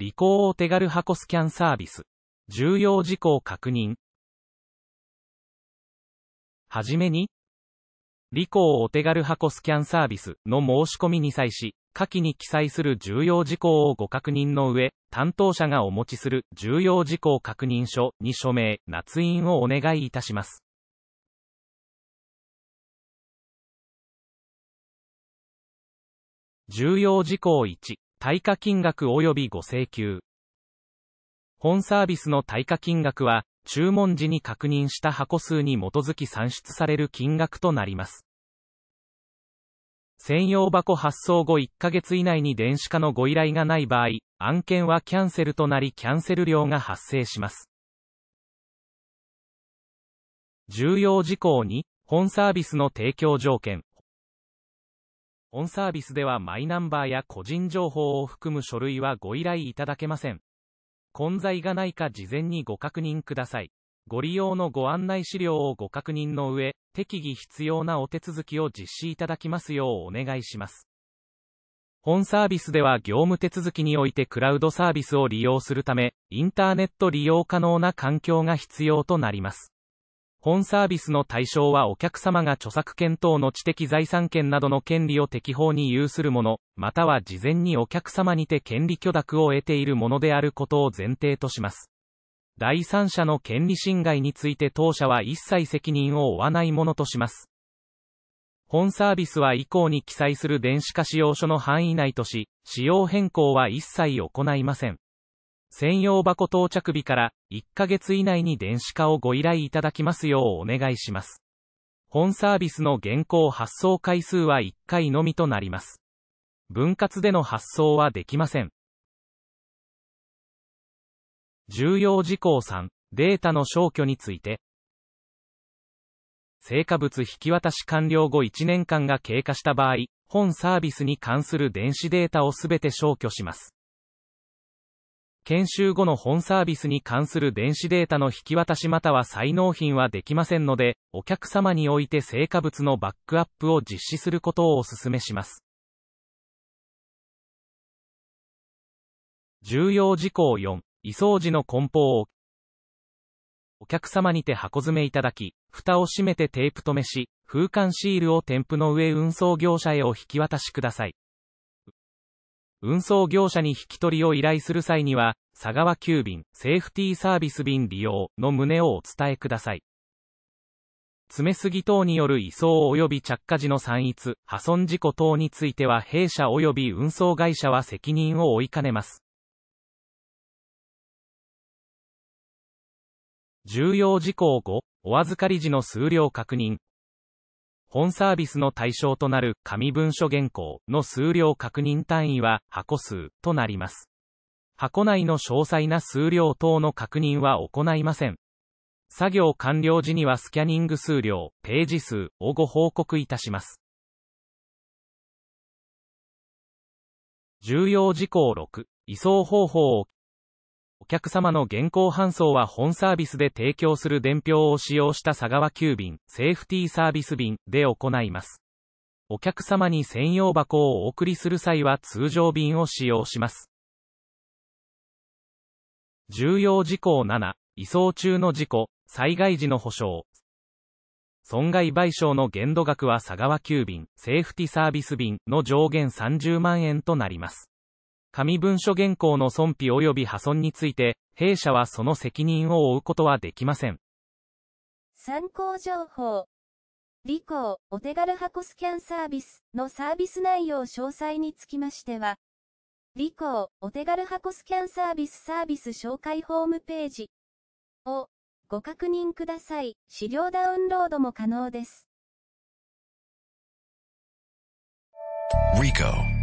履行お手軽箱スキャンサービス。重要事項確認。はじめに、履行お手軽箱スキャンサービスの申し込みに際し、下記に記載する重要事項をご確認の上、担当者がお持ちする重要事項確認書に署名、捺印をお願いいたします。重要事項1対価金額及びご請求。本サービスの対価金額は、注文時に確認した箱数に基づき算出される金額となります。専用箱発送後1ヶ月以内に電子化のご依頼がない場合、案件はキャンセルとなりキャンセル料が発生します。重要事項に、本サービスの提供条件。本サービスではマイナンバーや個人情報を含む書類はご依頼いただけません。混在がないか事前にご確認ください。ご利用のご案内資料をご確認の上、適宜必要なお手続きを実施いただきますようお願いします。本サービスでは業務手続きにおいてクラウドサービスを利用するため、インターネット利用可能な環境が必要となります。本サービスの対象はお客様が著作権等の知的財産権などの権利を適法に有するもの、または事前にお客様にて権利許諾を得ているものであることを前提とします。第三者の権利侵害について当社は一切責任を負わないものとします。本サービスは以降に記載する電子化使用書の範囲内とし、使用変更は一切行いません。専用箱到着日から1ヶ月以内に電子化をご依頼いただきますようお願いします。本サービスの現行発送回数は1回のみとなります。分割での発送はできません。重要事項3、データの消去について。成果物引き渡し完了後1年間が経過した場合、本サービスに関する電子データをすべて消去します。研修後の本サービスに関する電子データの引き渡しまたは再納品はできませんので、お客様において成果物のバックアップを実施することをお勧めします。重要事項4、移送時の梱包をお客様にて箱詰めいただき、蓋を閉めてテープ止めし、封管シールを添付の上運送業者へお引き渡しください。運送業者に引き取りを依頼する際には、佐川急便、セーフティーサービス便利用の旨をお伝えください。詰めすぎ等による移送及び着火時の散逸、破損事故等については弊社及び運送会社は責任を負いかねます。重要事項5、お預かり時の数量確認、本サービスの対象となる紙文書原稿の数量確認単位は箱数となります。箱内の詳細な数量等の確認は行いません。作業完了時にはスキャニング数量、ページ数をご報告いたします。重要事項6、移送方法をお客様の現行搬送は本サービスで提供する伝票を使用した佐川急便、セーフティーサービス便で行います。お客様に専用箱をお送りする際は通常便を使用します。重要事項7、移送中の事故、災害時の保障。損害賠償の限度額は佐川急便、セーフティサービス便の上限30万円となります。紙文書原稿の損否及び破損について、弊社はその責任を負うことはできません。参考情報。リコー、お手軽箱スキャンサービスのサービス内容詳細につきましては、リコー、お手軽箱スキャンサービスサービス紹介ホームページをご確認ください。資料ダウンロードも可能です。RICO